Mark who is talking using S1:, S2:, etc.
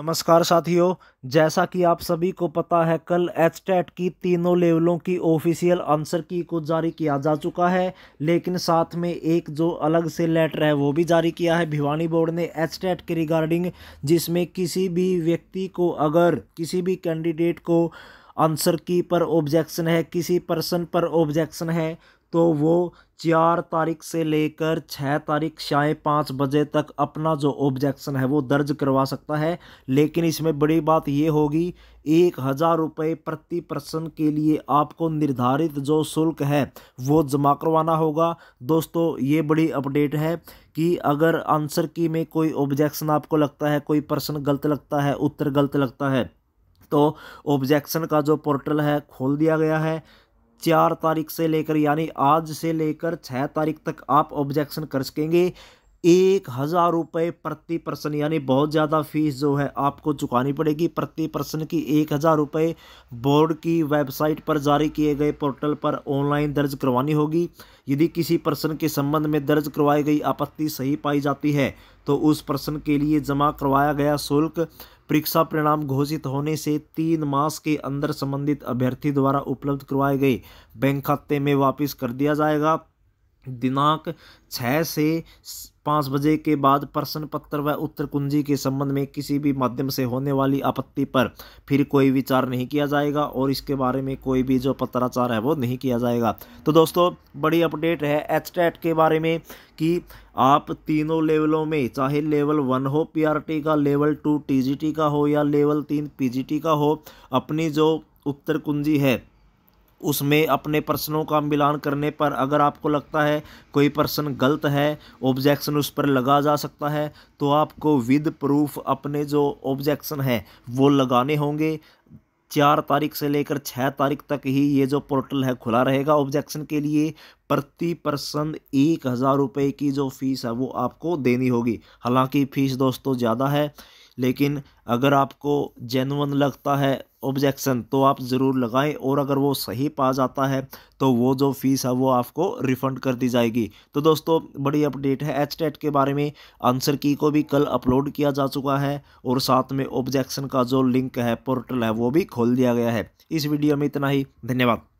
S1: नमस्कार साथियों जैसा कि आप सभी को पता है कल एच टैट की तीनों लेवलों की ऑफिशियल आंसर की को जारी किया जा चुका है लेकिन साथ में एक जो अलग से लेटर है वो भी जारी किया है भिवानी बोर्ड ने एच टैट के रिगार्डिंग जिसमें किसी भी व्यक्ति को अगर किसी भी कैंडिडेट को आंसर की पर ऑब्जेक्शन है किसी पर्सन पर ऑब्जेक्शन है तो वो चार तारीख से लेकर छः तारीख शाय पाँच बजे तक अपना जो ऑब्जेक्शन है वो दर्ज करवा सकता है लेकिन इसमें बड़ी बात ये होगी एक हज़ार रुपये प्रति पर्सन के लिए आपको निर्धारित जो शुल्क है वो जमा करवाना होगा दोस्तों ये बड़ी अपडेट है कि अगर आंसर की में कोई ऑब्जेक्शन आपको लगता है कोई पर्सन गलत लगता है उत्तर गलत लगता है तो ऑब्जेक्शन का जो पोर्टल है खोल दिया गया है चार तारीख से लेकर यानी आज से लेकर छः तारीख तक आप ऑब्जेक्शन कर सकेंगे एक हज़ार रुपये प्रति पर्सन यानी बहुत ज़्यादा फीस जो है आपको चुकानी पड़ेगी प्रति पर्सन की एक हज़ार रुपये बोर्ड की वेबसाइट पर जारी किए गए पोर्टल पर ऑनलाइन दर्ज करवानी होगी यदि किसी पर्सन के संबंध में दर्ज करवाई गई आपत्ति सही पाई जाती है तो उस पर्सन के लिए जमा करवाया गया शुल्क परीक्षा परिणाम घोषित होने से तीन मास के अंदर संबंधित अभ्यर्थी द्वारा उपलब्ध करवाए गए बैंक खाते में वापस कर दिया जाएगा दिनांक छः से पाँच बजे के बाद प्रश्न पत्र व उत्तर कुंजी के संबंध में किसी भी माध्यम से होने वाली आपत्ति पर फिर कोई विचार नहीं किया जाएगा और इसके बारे में कोई भी जो पत्राचार है वो नहीं किया जाएगा तो दोस्तों बड़ी अपडेट है एच के बारे में कि आप तीनों लेवलों में चाहे लेवल वन हो पी का लेवल टू टी का हो या लेवल तीन पी का हो अपनी जो उत्तर कुंजी है उसमें अपने प्रश्नों का मिलान करने पर अगर आपको लगता है कोई प्रश्न गलत है ऑब्जेक्शन उस पर लगा जा सकता है तो आपको विद प्रूफ अपने जो ऑब्जेक्शन हैं वो लगाने होंगे चार तारीख से लेकर छः तारीख तक ही ये जो पोर्टल है खुला रहेगा ऑब्जेक्शन के लिए प्रति पर्सन एक हज़ार रुपये की जो फीस है वो आपको देनी होगी हालांकि फ़ीस दोस्तों ज़्यादा है लेकिन अगर आपको जेनवन लगता है ऑब्जेक्शन तो आप ज़रूर लगाएं और अगर वो सही पा जाता है तो वो जो फ़ीस है वो आपको रिफ़ंड कर दी जाएगी तो दोस्तों बड़ी अपडेट है एच टेट के बारे में आंसर की को भी कल अपलोड किया जा चुका है और साथ में ऑब्जेक्शन का जो लिंक है पोर्टल है वो भी खोल दिया गया है इस वीडियो में इतना ही धन्यवाद